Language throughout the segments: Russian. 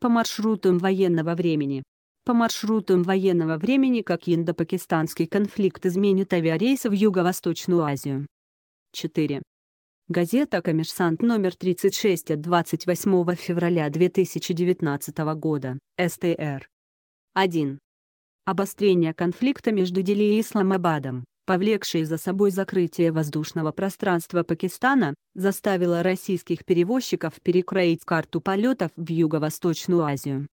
по маршруту военного времени. По маршруту военного времени как индопакистанский конфликт изменит авиарейсы в Юго-Восточную Азию. 4. Газета «Коммерсант» номер 36 от 28 февраля 2019 года, СТР. 1. Обострение конфликта между Дели и Исламабадом, повлекшей за собой закрытие воздушного пространства Пакистана, заставило российских перевозчиков перекроить карту полетов в Юго-Восточную Азию.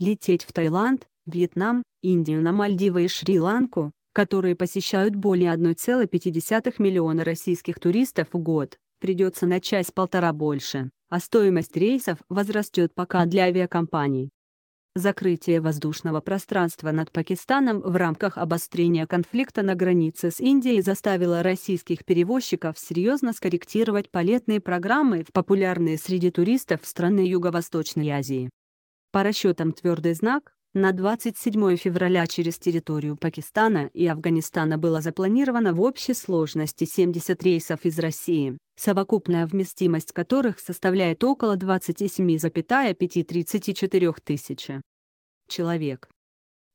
Лететь в Таиланд, Вьетнам, Индию на Мальдивы и Шри-Ланку, которые посещают более 1,5 миллиона российских туристов в год, придется на часть полтора больше, а стоимость рейсов возрастет пока для авиакомпаний закрытие воздушного пространства над Пакистаном в рамках обострения конфликта на границе с Индией заставило российских перевозчиков серьезно скорректировать полетные программы в популярные среди туристов страны Юго-Восточной Азии. По расчетам «Твердый знак», на 27 февраля через территорию Пакистана и Афганистана было запланировано в общей сложности 70 рейсов из России, совокупная вместимость которых составляет около 27,5-34 тысяч человек.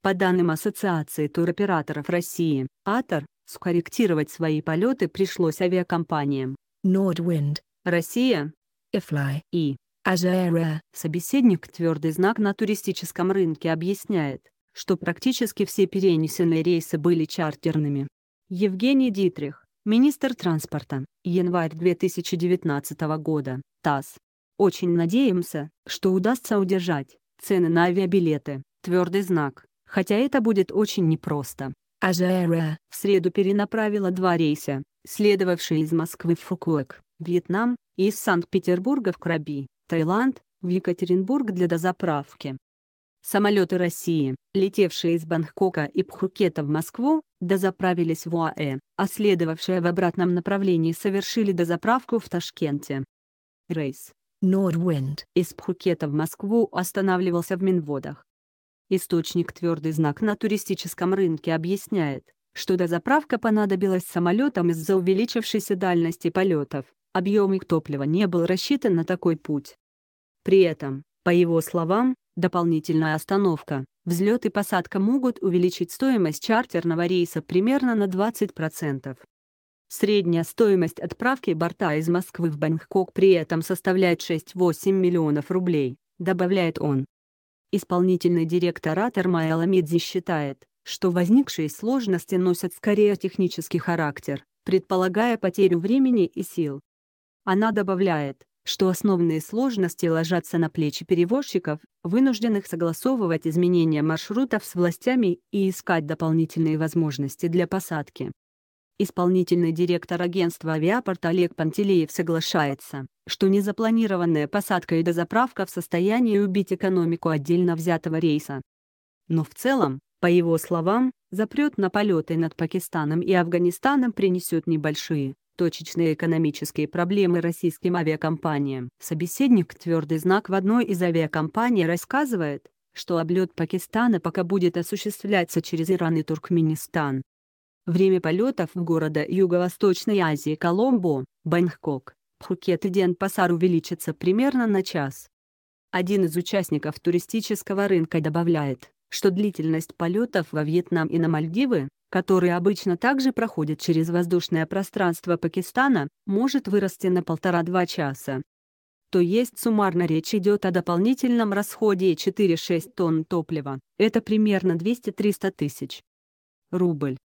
По данным Ассоциации туроператоров России, АТОР, скорректировать свои полеты пришлось авиакомпаниям Nordwind, Россия, Ifly и e. Ажаэра. Собеседник твердый знак на туристическом рынке объясняет, что практически все перенесенные рейсы были чартерными. Евгений Дитрих, министр транспорта, январь 2019 года, ТАСС. Очень надеемся, что удастся удержать цены на авиабилеты, твердый знак, хотя это будет очень непросто. Ажаэра в среду перенаправила два рейса, следовавшие из Москвы в Фукуэк, Вьетнам, и из Санкт-Петербурга в Краби. Таиланд, в Екатеринбург для дозаправки. Самолеты России, летевшие из Бангкока и Пхукета в Москву, дозаправились в УАЭ, а следовавшие в обратном направлении совершили дозаправку в Ташкенте. Рейс Nordwind из Пхукета в Москву останавливался в Минводах. Источник «Твердый знак» на туристическом рынке объясняет, что дозаправка понадобилась самолетам из-за увеличившейся дальности полетов объем их топлива не был рассчитан на такой путь. При этом, по его словам, дополнительная остановка, взлет и посадка могут увеличить стоимость чартерного рейса примерно на 20%. Средняя стоимость отправки борта из Москвы в Бангкок при этом составляет 6-8 миллионов рублей, добавляет он. Исполнительный директор Атермайла Мидзи считает, что возникшие сложности носят скорее технический характер, предполагая потерю времени и сил. Она добавляет, что основные сложности ложатся на плечи перевозчиков, вынужденных согласовывать изменения маршрутов с властями и искать дополнительные возможности для посадки. Исполнительный директор агентства «Авиапорт» Олег Пантелеев соглашается, что незапланированная посадка и дозаправка в состоянии убить экономику отдельно взятого рейса. Но в целом, по его словам, запрет на полеты над Пакистаном и Афганистаном принесет небольшие, точечные экономические проблемы российским авиакомпаниям. Собеседник «Твердый знак» в одной из авиакомпаний рассказывает, что облет Пакистана пока будет осуществляться через Иран и Туркменистан. Время полетов в города Юго-Восточной Азии Коломбо, Бангкок, Пхукет и Денпасар увеличится примерно на час. Один из участников туристического рынка добавляет, что длительность полетов во Вьетнам и на Мальдивы, который обычно также проходит через воздушное пространство Пакистана, может вырасти на полтора-два часа. То есть суммарно речь идет о дополнительном расходе 4-6 тонн топлива, это примерно 200-300 тысяч. Рубль.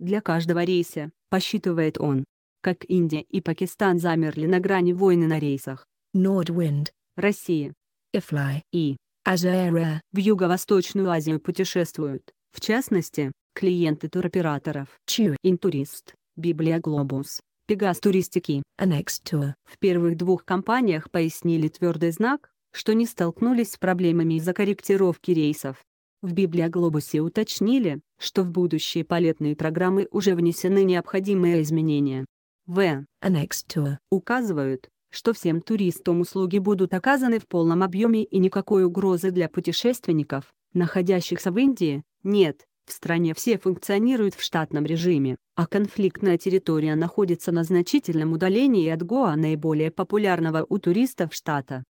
Для каждого рейса, посчитывает он. Как Индия и Пакистан замерли на грани войны на рейсах. Nordwind. Россия. Ifly. И. Азера. В Юго-Восточную Азию путешествуют, в частности, клиенты туроператоров, чью, Интурист, Библия Глобус, Пегас Туристики, Annex Tour. В первых двух компаниях пояснили твердый знак, что не столкнулись с проблемами из-за корректировки рейсов. В Библия Глобусе уточнили, что в будущие полетные программы уже внесены необходимые изменения. В. Annex Tour указывают, что всем туристам услуги будут оказаны в полном объеме и никакой угрозы для путешественников, находящихся в Индии, нет. В стране все функционируют в штатном режиме, а конфликтная территория находится на значительном удалении от Гоа наиболее популярного у туристов штата.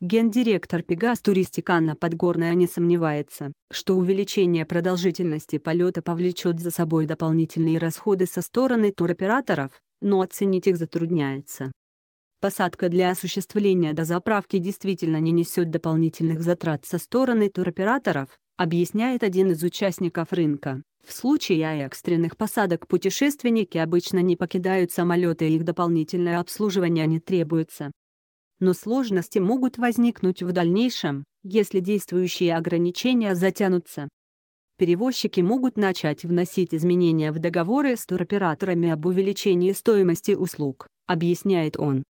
Гендиректор Пегас Туристик Анна Подгорная не сомневается, что увеличение продолжительности полета повлечет за собой дополнительные расходы со стороны туроператоров, но оценить их затрудняется. Посадка для осуществления дозаправки действительно не несет дополнительных затрат со стороны туроператоров, объясняет один из участников рынка. В случае экстренных посадок путешественники обычно не покидают самолеты и их дополнительное обслуживание не требуется. Но сложности могут возникнуть в дальнейшем, если действующие ограничения затянутся. Перевозчики могут начать вносить изменения в договоры с туроператорами об увеличении стоимости услуг, объясняет он.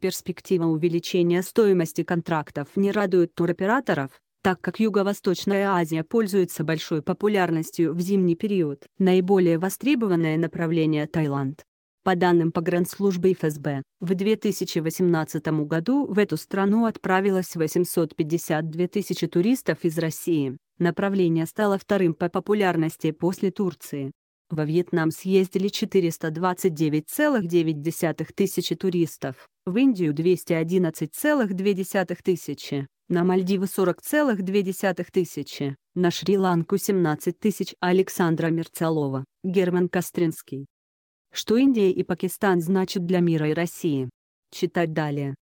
Перспектива увеличения стоимости контрактов не радует туроператоров, так как Юго-Восточная Азия пользуется большой популярностью в зимний период. Наиболее востребованное направление – Таиланд. По данным погранслужбы ФСБ, в 2018 году в эту страну отправилось 852 тысячи туристов из России. Направление стало вторым по популярности после Турции. Во Вьетнам съездили 429,9 тысячи туристов, в Индию 211,2 тысячи, на Мальдивы 40,2 тысячи, на Шри-Ланку 17 тысяч Александра Мерцалова, Герман Костринский. Что Индия и Пакистан значат для мира и России? Читать далее.